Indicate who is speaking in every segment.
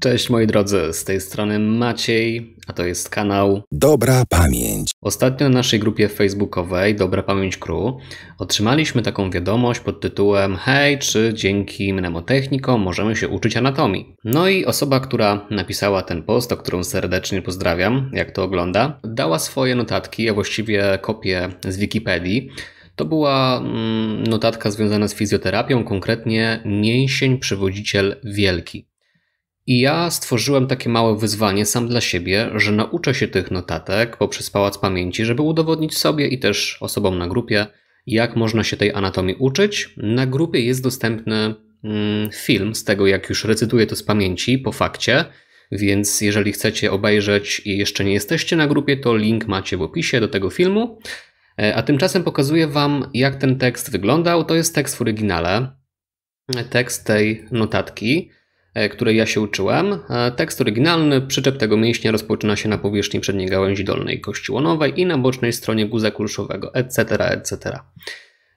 Speaker 1: Cześć moi drodzy, z tej strony Maciej, a to jest kanał Dobra Pamięć. Ostatnio na naszej grupie facebookowej Dobra Pamięć Crew otrzymaliśmy taką wiadomość pod tytułem Hej, czy dzięki mnemotechnikom możemy się uczyć anatomii? No i osoba, która napisała ten post, o którą serdecznie pozdrawiam, jak to ogląda, dała swoje notatki, a właściwie kopię z Wikipedii, to była mm, notatka związana z fizjoterapią, konkretnie mięsień przewodziciel wielki. I ja stworzyłem takie małe wyzwanie sam dla siebie, że nauczę się tych notatek poprzez Pałac Pamięci, żeby udowodnić sobie i też osobom na grupie, jak można się tej anatomii uczyć. Na grupie jest dostępny mm, film z tego, jak już recytuję to z pamięci po fakcie, więc jeżeli chcecie obejrzeć i jeszcze nie jesteście na grupie, to link macie w opisie do tego filmu. E, a tymczasem pokazuję Wam, jak ten tekst wyglądał. To jest tekst w oryginale, e, tekst tej notatki. E, której ja się uczyłem. E, tekst oryginalny, przyczep tego mięśnia rozpoczyna się na powierzchni przedniej gałęzi dolnej kości łonowej i na bocznej stronie guza kulszowego, etc., etc.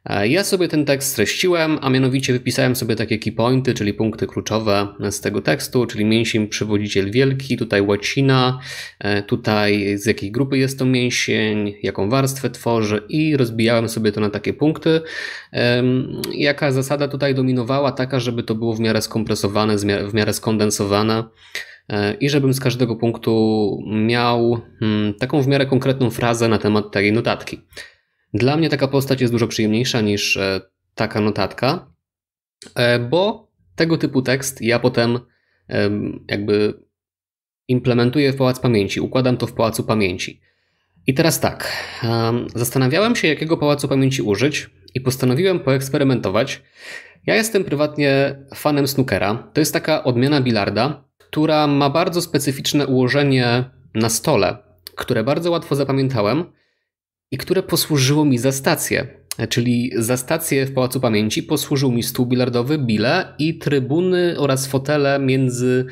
Speaker 1: E, ja sobie ten tekst streściłem, a mianowicie wypisałem sobie takie key pointy, czyli punkty kluczowe z tego tekstu, czyli mięsień przywodziciel wielki, tutaj łacina, e, tutaj z jakiej grupy jest to mięsień, jaką warstwę tworzy i rozbijałem sobie to na takie punkty. Jaka zasada tutaj dominowała? Taka, żeby to było w miarę skompresowane, w miarę skondensowane e, i żebym z każdego punktu miał hmm, taką w miarę konkretną frazę na temat tej notatki. Dla mnie taka postać jest dużo przyjemniejsza niż e, taka notatka, e, bo tego typu tekst ja potem jakby implementuję w pałac pamięci, układam to w pałacu pamięci. I teraz tak, zastanawiałem się, jakiego pałacu pamięci użyć, i postanowiłem poeksperymentować. Ja jestem prywatnie fanem snookera. To jest taka odmiana bilarda, która ma bardzo specyficzne ułożenie na stole, które bardzo łatwo zapamiętałem i które posłużyło mi za stację. Czyli za stację w Pałacu Pamięci posłużył mi stół bilardowy, bile i trybuny oraz fotele między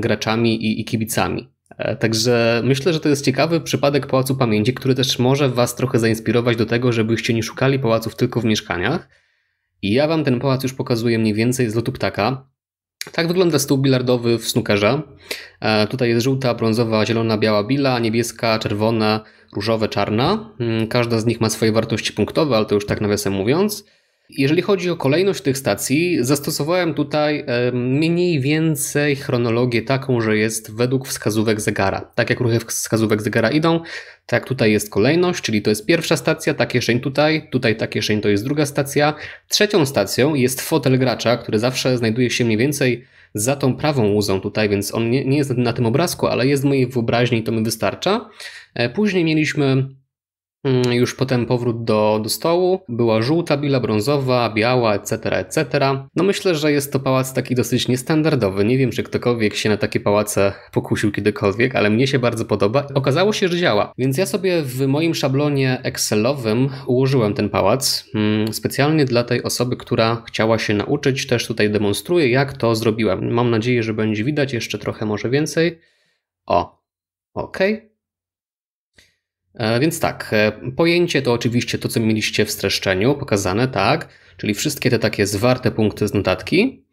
Speaker 1: graczami i, i kibicami. E, także myślę, że to jest ciekawy przypadek Pałacu Pamięci, który też może Was trochę zainspirować do tego, żebyście nie szukali pałaców tylko w mieszkaniach. I ja Wam ten pałac już pokazuję mniej więcej z lotu ptaka. Tak wygląda stół bilardowy w snukerze. E, tutaj jest żółta, brązowa, zielona, biała bila, niebieska, czerwona, różowe, czarna. Mm, każda z nich ma swoje wartości punktowe, ale to już tak nawiasem mówiąc. Jeżeli chodzi o kolejność tych stacji, zastosowałem tutaj mniej więcej chronologię taką, że jest według wskazówek zegara. Tak jak ruchy wskazówek zegara idą, tak tutaj jest kolejność, czyli to jest pierwsza stacja, ta kieszeń tutaj, tutaj ta kieszeń to jest druga stacja. Trzecią stacją jest fotel gracza, który zawsze znajduje się mniej więcej za tą prawą łuzą tutaj, więc on nie, nie jest na tym obrazku, ale jest w mojej wyobraźni i to mi wystarcza. E, później mieliśmy Mm, już potem powrót do, do stołu. Była żółta biula brązowa, biała, etc., etc. No myślę, że jest to pałac taki dosyć niestandardowy. Nie wiem, czy ktokolwiek się na takie pałace pokusił kiedykolwiek, ale mnie się bardzo podoba. Okazało się, że działa. Więc ja sobie w moim szablonie Excelowym ułożyłem ten pałac mm, specjalnie dla tej osoby, która chciała się nauczyć. Też tutaj demonstruję, jak to zrobiłem. Mam nadzieję, że będzie widać jeszcze trochę, może więcej. O, okej. Okay. E, więc tak, e, pojęcie to oczywiście to, co mieliście w streszczeniu pokazane, tak, czyli wszystkie te takie zwarte punkty z notatki.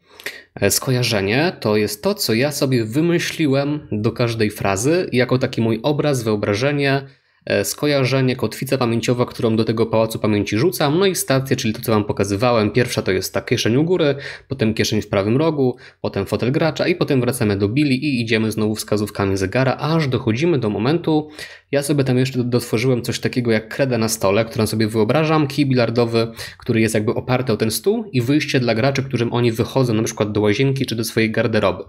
Speaker 1: E, skojarzenie to jest to, co ja sobie wymyśliłem do każdej frazy jako taki mój obraz, wyobrażenie, E, skojarzenie, kotwica pamięciowa, którą do tego pałacu pamięci rzucam, no i stacje, czyli to, co wam pokazywałem. Pierwsza to jest ta kieszeń u góry, potem kieszeń w prawym rogu, potem fotel gracza i potem wracamy do Billy i idziemy znowu wskazówkami zegara, aż dochodzimy do momentu, ja sobie tam jeszcze dotworzyłem coś takiego jak kredę na stole, którą sobie wyobrażam, kij bilardowy, który jest jakby oparty o ten stół i wyjście dla graczy, którym oni wychodzą na przykład do łazienki czy do swojej garderoby.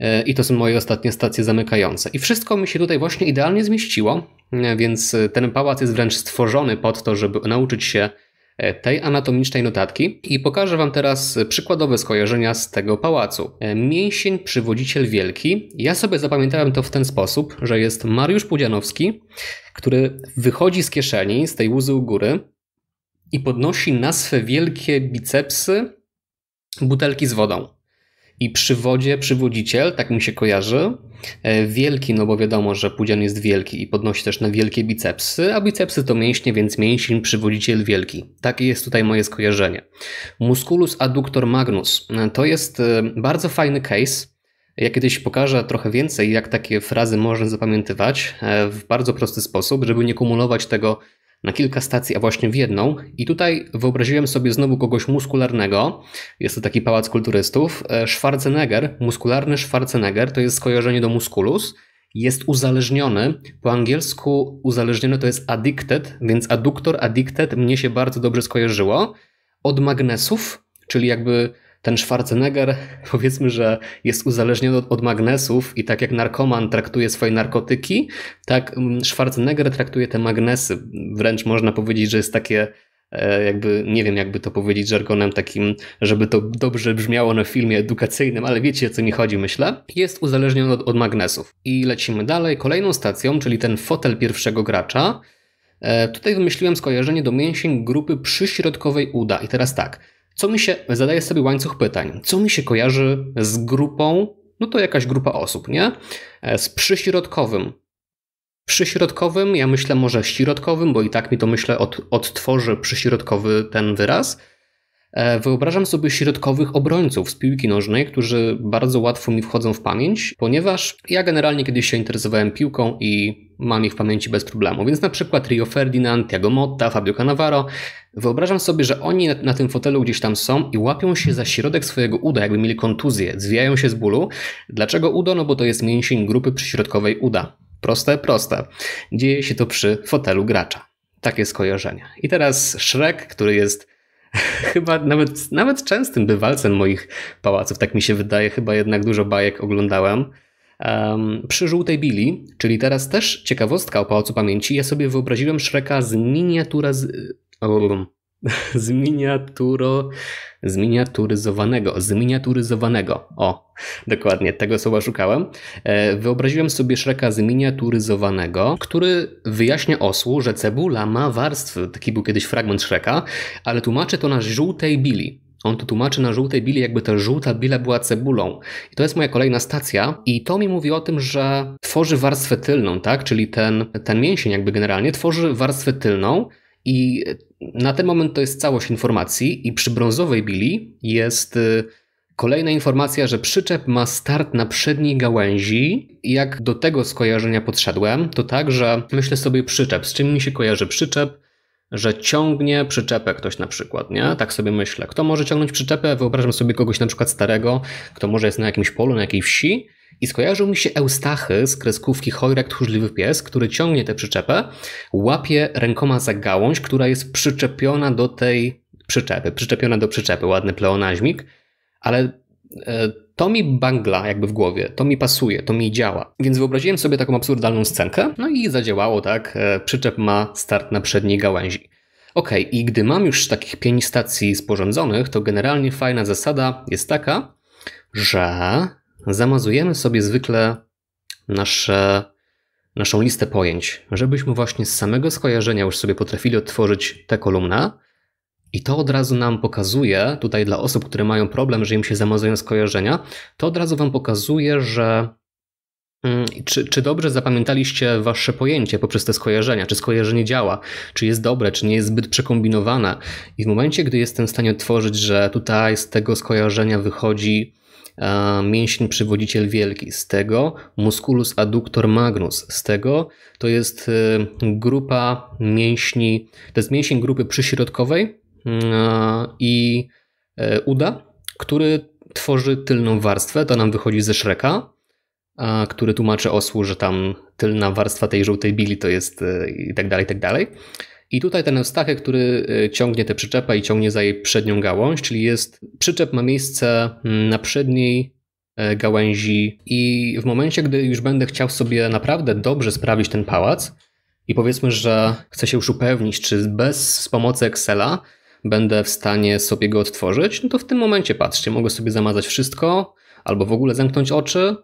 Speaker 1: E, I to są moje ostatnie stacje zamykające. I wszystko mi się tutaj właśnie idealnie zmieściło, e, więc e, ten pałac jest wręcz stworzony pod to, żeby nauczyć się tej anatomicznej notatki i pokażę Wam teraz przykładowe skojarzenia z tego pałacu. Mięsień przywodziciel wielki. Ja sobie zapamiętałem to w ten sposób, że jest Mariusz Pudzianowski, który wychodzi z kieszeni, z tej łzy u góry i podnosi na swe wielkie bicepsy butelki z wodą i przy wodzie przywodziciel, tak mi się kojarzy, e, wielki, no bo wiadomo, że pudzian jest wielki i podnosi też na wielkie bicepsy, a bicepsy to mięśnie, więc mięsień przywodziciel wielki. Takie jest tutaj moje skojarzenie. Musculus adductor magnus e, to jest e, bardzo fajny case. Ja kiedyś pokażę trochę więcej, jak takie frazy można zapamiętywać w bardzo prosty sposób, żeby nie kumulować tego na kilka stacji, a właśnie w jedną. I tutaj wyobraziłem sobie znowu kogoś muskularnego. Jest to taki pałac kulturystów. E, Schwarzenegger, muskularny Schwarzenegger, to jest skojarzenie do musculus. Jest uzależniony, po angielsku uzależniony to jest addicted, więc aduktor, addicted mnie się bardzo dobrze skojarzyło. Od magnesów, czyli jakby ten Schwarzenegger powiedzmy, że jest uzależniony od, od magnesów i tak jak narkoman traktuje swoje narkotyki, tak mm, Schwarzenegger traktuje te magnesy. Wręcz można powiedzieć, że jest takie e, jakby, nie wiem jakby to powiedzieć żargonem takim, żeby to dobrze brzmiało na filmie edukacyjnym, ale wiecie o co mi chodzi myślę, jest uzależniony od, od magnesów. I lecimy dalej, kolejną stacją, czyli ten fotel pierwszego gracza. E, tutaj wymyśliłem skojarzenie do mięsień grupy przyśrodkowej uda i teraz tak, co mi się, zadaję sobie łańcuch pytań, co mi się kojarzy z grupą, no to jakaś grupa osób, nie? E, z przyśrodkowym. Przyśrodkowym, ja myślę może środkowym, bo i tak mi to myślę od, odtworzy przyśrodkowy ten wyraz. E, wyobrażam sobie środkowych obrońców z piłki nożnej, którzy bardzo łatwo mi wchodzą w pamięć, ponieważ ja generalnie kiedyś się interesowałem piłką i mam ich w pamięci bez problemu. Więc na przykład Rio Ferdinand, Tiago Motta, Fabio Cannavaro. Wyobrażam sobie, że oni na, na, tym fotelu gdzieś tam są i łapią się za środek swojego uda, jakby mieli kontuzję, zwijają się z bólu. Dlaczego udo? No bo to jest mięsień grupy przyśrodkowej uda. Proste, proste. Dzieje się to przy fotelu gracza. Takie skojarzenia. I teraz Shrek, który jest chyba nawet, nawet częstym bywalcem moich pałaców, tak mi się wydaje, chyba jednak dużo bajek oglądałem. Um, przy żółtej Billy, czyli teraz też ciekawostka o Pałacu Pamięci, ja sobie wyobraziłem Shreka z miniatura... Z, z miniaturo... zminiaturyzowanego, zminiaturyzowanego. O, dokładnie, tego słowa szukałem. E, wyobraziłem sobie Shreka zminiaturyzowanego, który wyjaśnia osłu, że cebula ma warstwy. Taki był kiedyś fragment Shreka, ale tłumaczy to na żółtej Billy. On to tłumaczy na żółtej bili, jakby ta żółta bila była cebulą. I to jest moja kolejna stacja. I to mi mówi o tym, że tworzy warstwę tylną, tak? Czyli ten, ten mięsień jakby generalnie tworzy warstwę tylną i na ten moment to jest całość informacji i przy brązowej bili jest y, kolejna informacja, że przyczep ma start na przedniej gałęzi. Jak do tego skojarzenia podszedłem, to tak, że myślę sobie przyczep. Z czym mi się kojarzy przyczep? że ciągnie przyczepę ktoś na przykład, nie? Mhm. Tak sobie myślę. Kto może ciągnąć przyczepę? Wyobrażam sobie kogoś na przykład starego, kto może jest na jakimś polu, na jakiej wsi i skojarzył mi się Eustachy z kreskówki Hojrek Tchórzliwy Pies, który ciągnie tę przyczepę, łapie rękoma za gałąź, która jest przyczepiona do tej przyczepy, przyczepiona do przyczepy, ładny pleonazmik, ale e, to mi bangla jakby w głowie, to mi pasuje, to mi działa. Więc wyobraziłem sobie taką absurdalną scenkę, no i zadziałało, tak? E, przyczep ma start na przedniej gałęzi. Ok, i gdy mam już takich pięć stacji sporządzonych, to generalnie fajna zasada jest taka, że zamazujemy sobie zwykle nasze, naszą listę pojęć, żebyśmy właśnie z samego skojarzenia już sobie potrafili otworzyć tę kolumnę, i to od razu nam pokazuje, tutaj dla osób, które mają problem, że im się zamazują skojarzenia, to od razu wam pokazuje, że mm, czy, czy, dobrze zapamiętaliście wasze pojęcie poprzez te skojarzenia? Czy skojarzenie działa? Czy jest dobre? Czy nie jest zbyt przekombinowane? I w momencie, gdy jestem w stanie otworzyć, że tutaj z tego skojarzenia wychodzi e, mięsień przywodziciel wielki, z tego musculus adductor magnus, z tego to jest y, grupa mięśni, to jest mięsień grupy przyśrodkowej, no, i e, Uda, który tworzy tylną warstwę, to nam wychodzi ze Shreka, który tłumaczy osłu, że tam tylna warstwa tej żółtej bili to jest e, i tak dalej, i tak dalej. I tutaj ten Eustachek, który e, ciągnie tę przyczepę i ciągnie za jej przednią gałąź, czyli jest przyczep ma miejsce mm, na przedniej gałęzi i w momencie, gdy już będę chciał sobie naprawdę dobrze sprawić ten pałac i powiedzmy, że chcę się już upewnić, czy bez pomocy Excela będę w stanie sobie go odtworzyć, no to w tym momencie patrzcie, mogę sobie zamazać wszystko albo w ogóle zamknąć oczy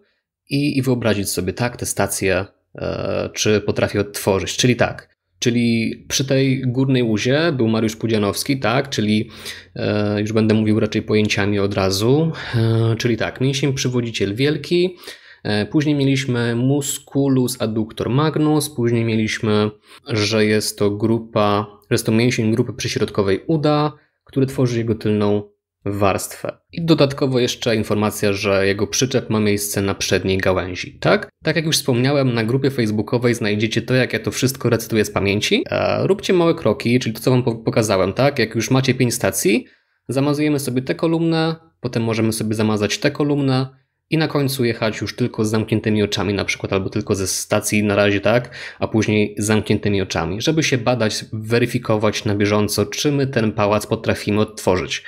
Speaker 1: i, i wyobrazić sobie, tak, tę stację, e, czy potrafię odtworzyć. Czyli tak, czyli przy tej górnej łuzie był Mariusz Pudzianowski, tak, czyli e, już będę mówił raczej pojęciami od razu, e, czyli tak, mięsień przywodziciel wielki, e, Później mieliśmy musculus adductor magnus, później mieliśmy, że jest to grupa jest to mięsień grupy przyśrodkowej uda, który tworzy jego tylną warstwę. I dodatkowo jeszcze informacja, że jego przyczep ma miejsce na przedniej gałęzi, tak? Tak jak już wspomniałem, na grupie facebookowej znajdziecie to, jak ja to wszystko recytuję z pamięci. E, róbcie małe kroki, czyli to, co wam pokazałem, tak? Jak już macie pięć stacji, zamazujemy sobie tę kolumnę, potem możemy sobie zamazać tę kolumnę, i na końcu jechać już tylko z zamkniętymi oczami, na przykład, albo tylko ze stacji na razie tak, a później z zamkniętymi oczami, żeby się badać, weryfikować na bieżąco, czy my ten pałac potrafimy odtworzyć.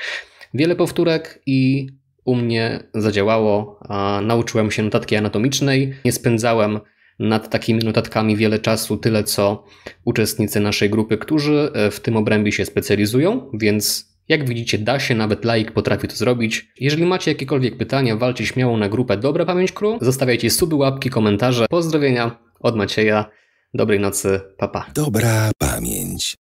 Speaker 1: Wiele powtórek i u mnie zadziałało. Nauczyłem się notatki anatomicznej, nie spędzałem nad takimi notatkami wiele czasu, tyle co uczestnicy naszej grupy, którzy e, w tym obrębie się specjalizują, więc jak widzicie, da się, nawet laik potrafi to zrobić. Jeżeli macie jakiekolwiek pytania, walcie śmiało na grupę Dobra Pamięć Crew. Zostawiajcie suby, łapki, komentarze. Pozdrowienia od Macieja. Dobrej nocy, papa. Pa. Dobra pamięć.